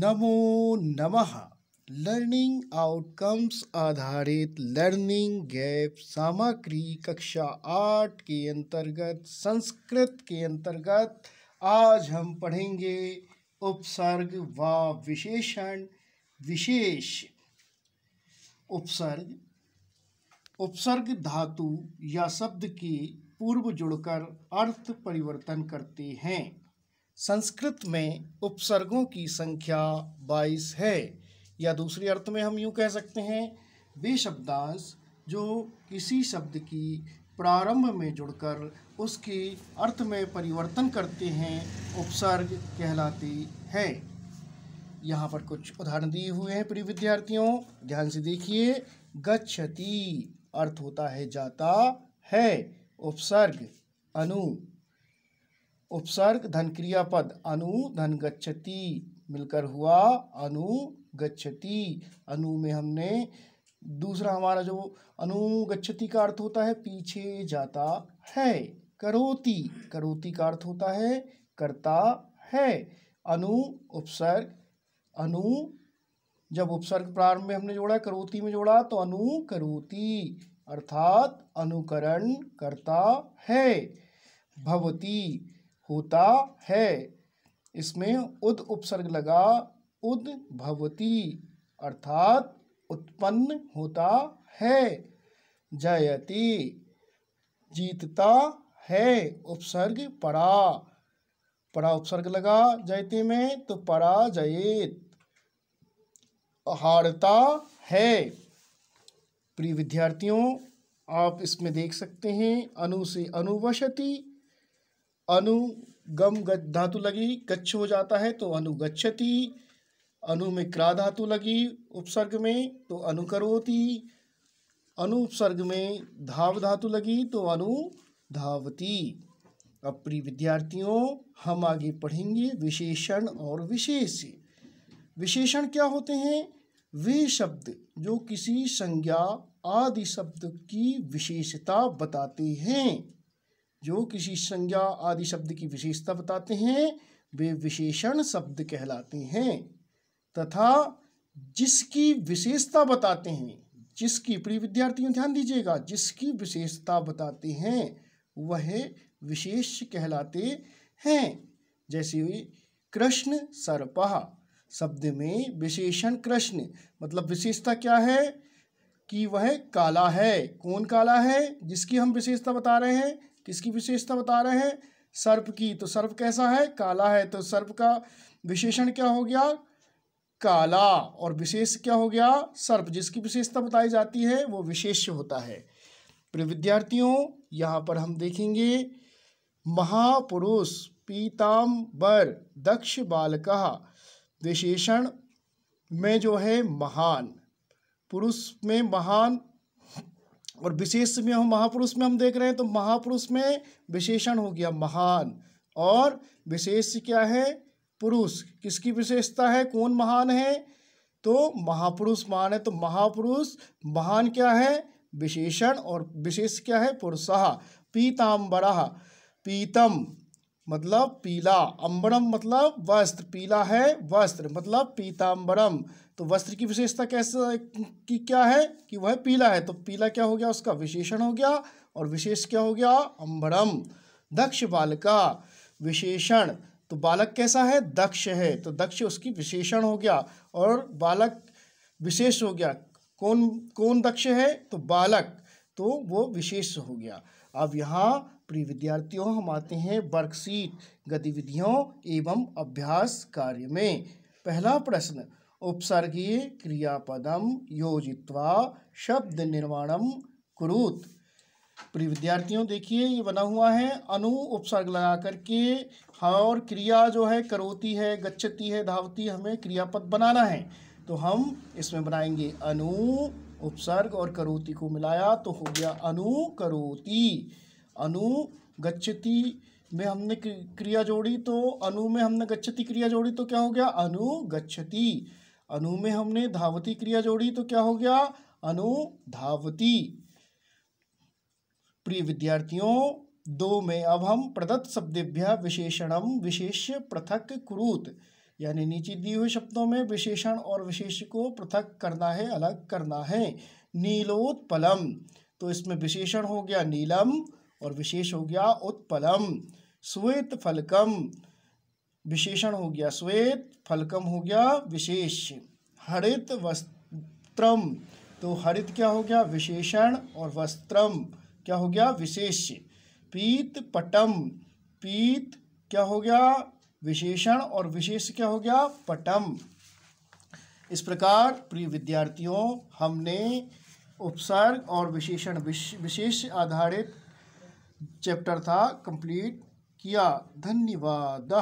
नमो नमः learning outcomes आधारित लर्निंग गैप सामग्री कक्षा आठ के अंतर्गत संस्कृत के अंतर्गत आज हम पढ़ेंगे उपसर्ग व विशेषण विशेष उपसर्ग उपसर्ग धातु या शब्द के पूर्व जुड़कर अर्थ परिवर्तन करते हैं संस्कृत में उपसर्गों की संख्या बाईस है या दूसरे अर्थ में हम यूँ कह सकते हैं वे शब्दांश जो किसी शब्द की प्रारंभ में जुड़कर उसके अर्थ में परिवर्तन करते हैं उपसर्ग कहलाते हैं यहाँ पर कुछ उदाहरण दिए हुए हैं प्रिय विद्यार्थियों ध्यान से देखिए गच्छति अर्थ होता है जाता है उपसर्ग अनु उपसर्ग धन क्रियापद अनु धन गच्छति मिलकर हुआ अनु गच्छति अनु में हमने दूसरा हमारा जो अनुगच्छति का अर्थ होता है पीछे जाता है करोति करोति का अर्थ होता है करता है अनु उपसर्ग अनु जब उपसर्ग प्रारंभ में हमने जोड़ा करोति में जोड़ा तो अनु करोति अर्थात अनुकरण करता है भवती होता है इसमें उद उपसर्ग लगा उद भवती अर्थात उत्पन्न होता है जयति जीतता है उपसर्ग परा परा उपसर्ग लगा जयते में तो पड़ा पराजयित हारता है प्रिय विद्यार्थियों आप इसमें देख सकते हैं अनु से अनुवशति अनुगम धातु लगी गच्छ हो जाता है तो अनुगछति अनु में क्रा धातु लगी उपसर्ग में तो अनुकरोति अनु उपसर्ग में धाव धातु लगी तो अनु धावती अब प्रिय विद्यार्थियों हम आगे पढ़ेंगे विशेषण और विशेष विशेषण क्या होते हैं वे शब्द जो किसी संज्ञा आदि शब्द की विशेषता बताते हैं जो किसी संज्ञा आदि शब्द की विशेषता बताते हैं वे विशेषण शब्द कहलाते हैं तथा जिसकी विशेषता बताते हैं जिसकी प्रिय विद्यार्थियों ध्यान दीजिएगा जिसकी विशेषता बताते हैं वह विशेष कहलाते हैं जैसे कृष्ण सर्पहा शब्द में विशेषण कृष्ण मतलब विशेषता क्या है कि वह काला है कौन काला है जिसकी हम विशेषता बता रहे हैं किसकी विशेषता बता रहे हैं सर्प की तो सर्प कैसा है काला है तो सर्प का विशेषण क्या हो गया काला और विशेष क्या हो गया सर्प जिसकी विशेषता बताई जाती है वो विशेष होता है प्रिय विद्यार्थियों यहाँ पर हम देखेंगे महापुरुष पीताम्बर दक्ष बालक विशेषण में जो है महान पुरुष में महान और विशेष में हम महापुरुष में हम देख रहे हैं तो महापुरुष में विशेषण हो गया महान और विशेष क्या है पुरुष किसकी विशेषता है कौन महान है तो महापुरुष महान है तो महापुरुष महान क्या है विशेषण और विशेष क्या है पुरुषाह पीताम्बरा पीतम मतलब पीला अम्बरम मतलब वस्त्र पीला है वस्त्र मतलब पीताम्बरम तो वस्त्र की विशेषता कैसा की क्या है कि वह पीला है तो पीला क्या हो गया उसका विशेषण हो गया और विशेष क्या हो गया अम्बरम दक्ष बालका विशेषण तो बालक कैसा है दक्ष है तो दक्ष उसकी विशेषण हो गया और बालक विशेष हो गया कौन कौन दक्ष है तो बालक तो वो विशेष हो गया अब यहाँ प्रिय विद्यार्थियों हम आते हैं वर्कशीट गतिविधियों एवं अभ्यास कार्य में पहला प्रश्न उपसर्गीय क्रियापदम योजित्वा शब्द निर्माणम कुरुत प्रिय विद्यार्थियों देखिए ये बना हुआ है अनु उपसर्ग लगा करके हाँ, और क्रिया जो है करोती है गच्छती है धावती हमें क्रियापद बनाना है तो हम इसमें बनाएंगे अनु उपसर्ग और करोती को मिलाया तो हो गया अनु करोती अनु गच्छती में हमने क्रिया जोड़ी तो अनु में हमने गच्छती क्रिया जोड़ी तो क्या हो गया अनु गच्छती अनु में हमने धावती क्रिया जोड़ी तो क्या हो गया अनु धावती प्रिय विद्यार्थियों दो में अब हम प्रदत्त शब्देभ्य विशेषणम विशेष पृथक क्रूत यानी नीचे दिए हुए शब्दों में विशेषण और विशेष को पृथक करना है अलग करना है नीलोत्पलम तो इसमें विशेषण हो गया नीलम और विशेष हो गया उत्पलम श्वेत फलकम विशेषण हो गया श्वेत फलकम हो गया विशेष हरित वस्त्रम तो हरित क्या हो गया विशेषण और वस्त्रम क्या हो गया विशेष पीत पटम पीत क्या हो गया विशेषण और विशेष क्या हो गया पटम इस प्रकार प्रिय विद्यार्थियों हमने उपसर्ग और विशेषण विशेष आधारित चैप्टर था कंप्लीट किया धन्यवाद